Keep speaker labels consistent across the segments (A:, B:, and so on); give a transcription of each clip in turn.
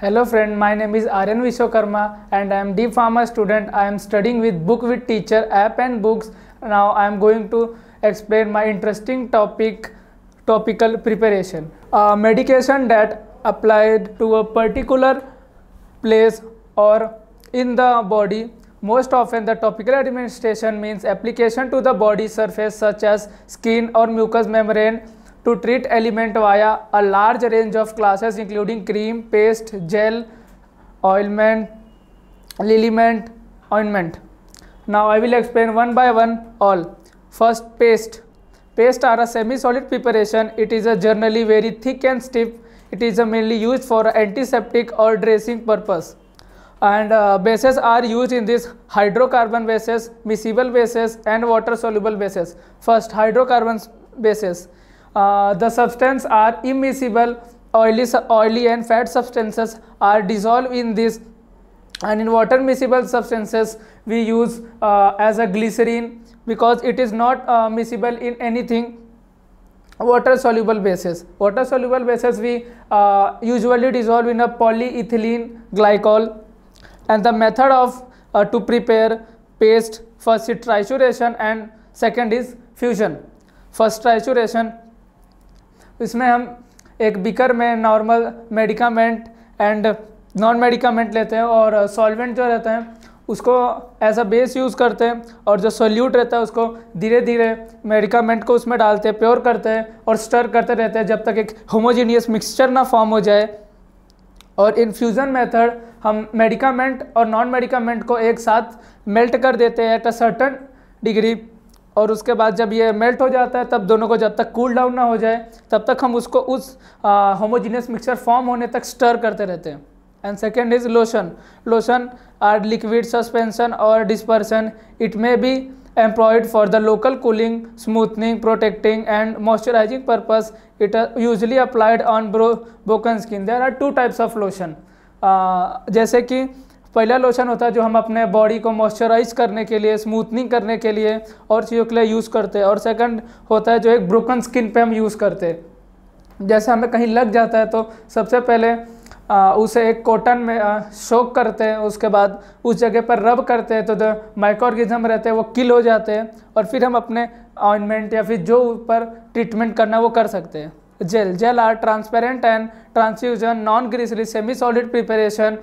A: Hello friend, my name is Aryan Vishwakarma and I am D Pharma student. I am studying with Book with Teacher app and books. Now I am going to explain my interesting topic, topical preparation. A medication that applied to a particular place or in the body. Most often the topical administration means application to the body surface such as skin or mucous membrane to treat element via a large range of classes including cream, paste, gel, ointment, liniment, ointment. Now I will explain one by one all. First paste. Paste are a semi-solid preparation. It is a generally very thick and stiff. It is mainly used for antiseptic or dressing purpose. And uh, bases are used in this hydrocarbon bases, miscible bases and water soluble bases. First hydrocarbon bases uh, the substance are immiscible oily oily and fat substances are dissolved in this and in water miscible substances we use uh, as a glycerine because it is not uh, miscible in anything water soluble bases water soluble bases we uh, usually dissolve in a polyethylene glycol and the method of uh, to prepare paste first is trituration and second is fusion first trituration इसमें हम एक beaker में normal medicament and non medicament लेते हैं और solvent जो रहते हैं उसको एज अ बेस यूज़ करते हैं और जो सोल्यूट रहता है उसको धीरे धीरे मेडिकामेंट को उसमें डालते हैं प्योर करते हैं और स्टर करते रहते हैं जब तक एक होमोजीनियस मिक्सचर ना फॉर्म हो जाए और इन्फ्यूज़न मेथड हम मेडिकामेंट और नॉन मेडिकामेंट को एक साथ मेल्ट कर देते हैं एट अ सर्टन डिग्री और उसके बाद जब ये मेल्ट हो जाता है तब दोनों को जब तक कूल डाउन ना हो जाए तब तक हम उसको उस होमोजीनियस मिक्सचर फॉर्म होने तक स्टर करते रहते हैं and second is lotion lotion are liquid suspension और dispersion it may be employed for the local cooling smoothening protecting and moisturising purpose it usually applied on broken skin there are two types of lotion जैसे कि पहला lotion होता है जो हम अपने body को मॉइस्चराइज करने के लिए स्मूथनिंग करने के लिए और चीज़ों के लिए यूज़ करते हैं और सेकंड होता है जो एक ब्रोकन स्किन पे हम यूज़ करते हैं जैसे हमें कहीं लग जाता है तो सबसे पहले आ, उसे एक कॉटन में आ, शोक करते हैं उसके बाद उस जगह पर रब करते हैं तो जो माइक्रोर्गिज्म रहते हैं वो किल हो जाते हैं और फिर हम अपने ऑइनमेंट या फिर जो ऊपर ट्रीटमेंट करना वो कर सकते हैं gel gel are transparent and transfusion non greasy semi solid preparation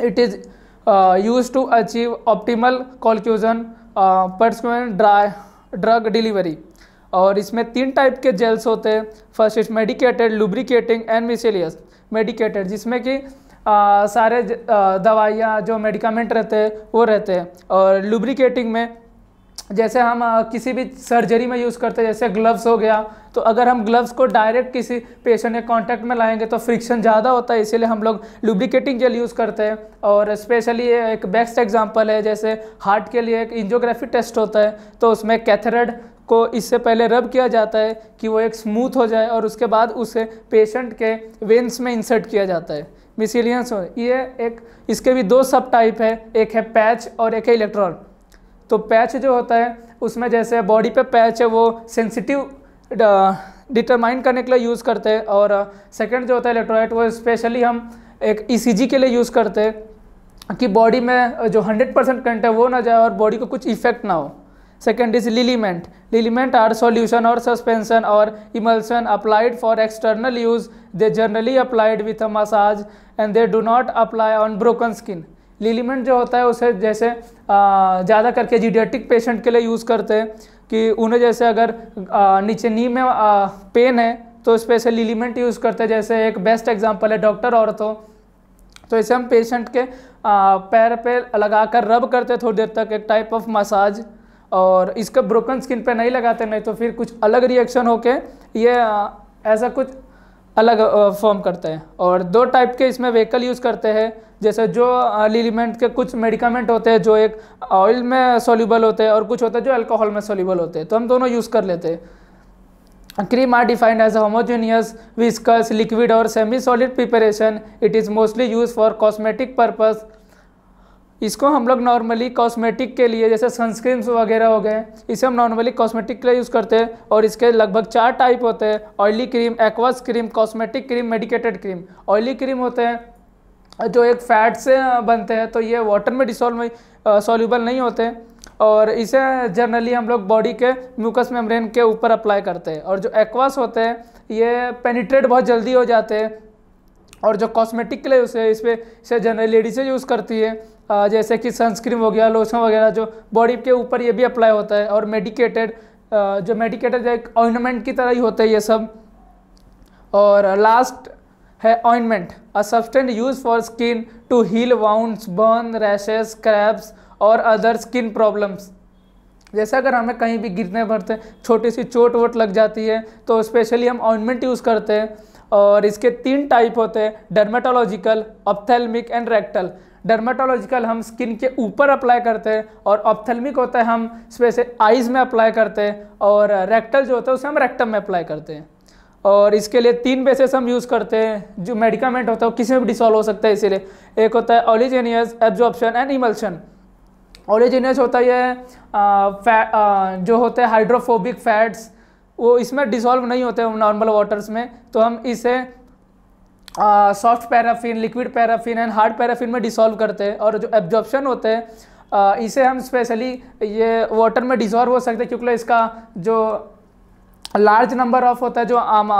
A: it is uh, used to achieve optimal conclusion uh, drug dry drug delivery और इसमें तीन टाइप के जेल्स होते हैं first is medicated lubricating and miscellaneous medicated जिसमें कि सारे दवाइयाँ जो मेडिकामेंट रहते हैं वो रहते हैं और लुब्रिकेटिंग में जैसे हम किसी भी सर्जरी में यूज़ करते हैं जैसे ग्लव्स हो गया तो अगर हम ग्लव्स को डायरेक्ट किसी पेशेंट के कांटेक्ट में लाएंगे तो फ्रिक्शन ज़्यादा होता है इसीलिए हम लोग लुब्रिकेटिंग जेल यूज़ करते हैं और स्पेशली एक बेस्ट एग्जांपल है जैसे हार्ट के लिए एक इंजोग्राफी टेस्ट होता है तो उसमें कैथरेड को इससे पहले रब किया जाता है कि वो एक स्मूथ हो जाए और उसके बाद उसे पेशेंट के वेंस में इंसर्ट किया जाता है मिसिलियंस ये एक इसके भी दो सब टाइप है एक है पैच और एक है इलेक्ट्रॉन तो पैच जो होता है उसमें जैसे बॉडी पे पैच है वो सेंसिटिव डिटरमाइन करने के लिए यूज़ करते हैं और सेकंड जो होता है इलेक्ट्रोलाइट वो स्पेशली हम एक ईसीजी e के लिए यूज़ करते हैं कि बॉडी में जो 100 परसेंट करंट है वो ना जाए और बॉडी को कुछ इफेक्ट ना हो second is liniment liniment are solution और सस्पेंशन और emulsion applied for external use they generally applied with a massage and they do not apply on broken skin liniment जो होता है उसे जैसे ज़्यादा करके जीडियाटिक पेशेंट के लिए यूज़ करते हैं कि उन्हें जैसे अगर आ, नीचे नी में आ, पेन है तो इस पर से लिलीमेंट यूज़ करते हैं जैसे एक बेस्ट एग्जाम्पल है डॉक्टर औरतों तो ऐसे हम पेशेंट के आ, पैर पे लगा कर रब करते थोड़ी देर तक एक टाइप ऑफ मसाज और इसका ब्रोकन स्किन पे नहीं लगाते नहीं तो फिर कुछ अलग रिएक्शन हो के ये ऐसा कुछ अलग फॉर्म करते हैं और दो टाइप के इसमें व्हीकल यूज़ करते हैं जैसे जो लिलीमेंट के कुछ मेडिकामेंट होते हैं जो एक ऑयल में सोल्यूबल होते हैं और कुछ होते हैं जो अल्कोहल में सोल्यूबल होते हैं तो हम दोनों यूज़ कर लेते हैं cream are defined as a viscous liquid और semi solid preparation it is mostly use for cosmetic purpose इसको हम लोग नॉर्मली कॉस्मेटिक के लिए जैसे सनस्क्रीन्स वगैरह हो गए इसे हम नॉर्मली कॉस्मेटिक के लिए यूज़ करते हैं और इसके लगभग चार टाइप होते हैं oily cream aqueous cream cosmetic cream medicated cream oily cream होते हैं जो एक फैट से बनते हैं तो ये वाटर में डिसॉल्व सॉल्यूबल नहीं होते और इसे जनरली हम लोग बॉडी के म्यूकस मेम्ब्रेन के ऊपर अप्लाई करते हैं और जो एक्वास होते हैं ये पेनिट्रेट बहुत जल्दी हो जाते हैं और जो कॉस्मेटिक के लिए उसे है इस पर इसे जनरली लेडीज़ें यूज़ करती है जैसे कि सनस्क्रीन वगैरह लोशन वगैरह जो बॉडी के ऊपर ये भी अप्लाई होता है और मेडिकेटेड जो मेडिकेटेड एक ऑइनमेंट की तरह ही होते हैं ये सब और लास्ट है ointment a substance use for skin to heal wounds burn rashes cracks और अदर स्किन प्रॉब्लम्स जैसे अगर हमें कहीं भी गिरने भरते छोटी सी चोट वोट लग जाती है तो स्पेशली हम ऑइंटमेंट यूज़ करते हैं और इसके तीन टाइप होते हैं dermatological ophthalmic and rectal dermatological हम स्किन के ऊपर अप्लाई करते हैं और ऑप्थेलमिक होता है हम स्पेशल आइज़ में अप्लाई करते हैं और रेक्टल जो होता है उसे हम रेक्टम में अप्लाई करते हैं और इसके लिए तीन बेसिस हम यूज़ करते हैं जो मेडिकामेंट होता है वो किसी में भी डिसॉल्व हो सकता है इसीलिए एक होता है oleaginous absorption and emulsion oleaginous होता है आ, फै, जो होते हैं हाइड्रोफोबिक फैट्स वो इसमें डिसॉल्व नहीं होते नॉर्मल वाटर्स में तो हम इसे soft paraffin liquid paraffin and hard paraffin में डिसॉल्व करते हैं और जो एब्जॉर्प्शन होते हैं इसे हम स्पेशली ये वाटर में डिसॉल्व हो सकते हैं क्योंकि इसका जो लार्ज नंबर ऑफ होता है जो आम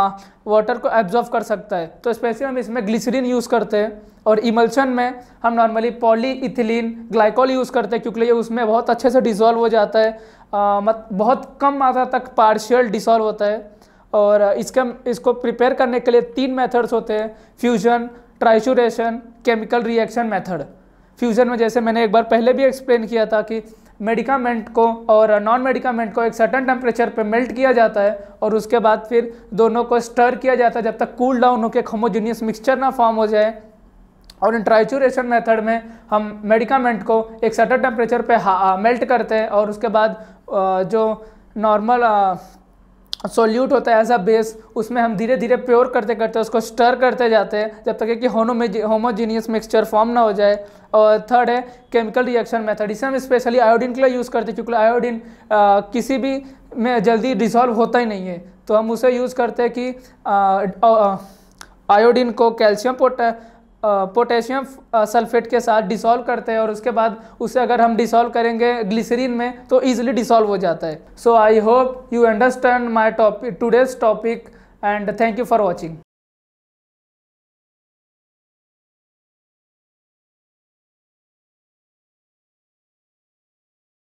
A: वाटर को एब्जॉर्व कर सकता है तो स्पेशली हम इसमें ग्लिसरीन यूज़ करते हैं और इमल्शन में हम normally polyethylene glycol use करते हैं क्योंकि ये उसमें बहुत अच्छे से डिसॉल्व हो जाता है आ, मत बहुत कम मात्रा तक पार्शियल डिसॉल्व होता है और इसके इसको प्रिपेयर करने के लिए तीन मेथड्स होते हैं fusion trituration chemical reaction method fusion में जैसे मैंने एक बार पहले भी एक्सप्लेन किया था कि मेडिकामेंट को और नॉन मेडिकामेंट को एक सर्टन टेम्परेचर पे मेल्ट किया जाता है और उसके बाद फिर दोनों को स्टर किया जाता है जब तक कूल डाउन होकर होमोजीनियस मिक्सचर ना फॉर्म हो जाए और इन ट्राइचुरेशन मेथड में हम मेडिकामेंट को एक सर्टन टेम्परेचर पे मेल्ट करते हैं और उसके बाद जो नॉर्मल सोल्यूट होता है एज अ बेस उसमें हम धीरे धीरे प्योर करते करते उसको स्टर करते जाते हैं जब तक कि होमोजीनियस मिक्सचर फॉर्म ना हो जाए और थर्ड है केमिकल रिएक्शन मेथड इसे हम स्पेशली आयोडीन के लिए यूज़ करते हैं क्योंकि आयोडीन किसी भी में जल्दी डिसॉल्व होता ही नहीं है तो हम उसे यूज़ करते हैं कि आयोडीन को कैल्शियम पोटा पोटेशियम सल्फेट के साथ डिसॉल्व करते हैं और उसके बाद उसे अगर हम डिसॉल्व करेंगे ग्लिसरीन में तो ईजिली डिसॉल्व हो जाता है so I hope you understand my topic today's topic and thank you for watching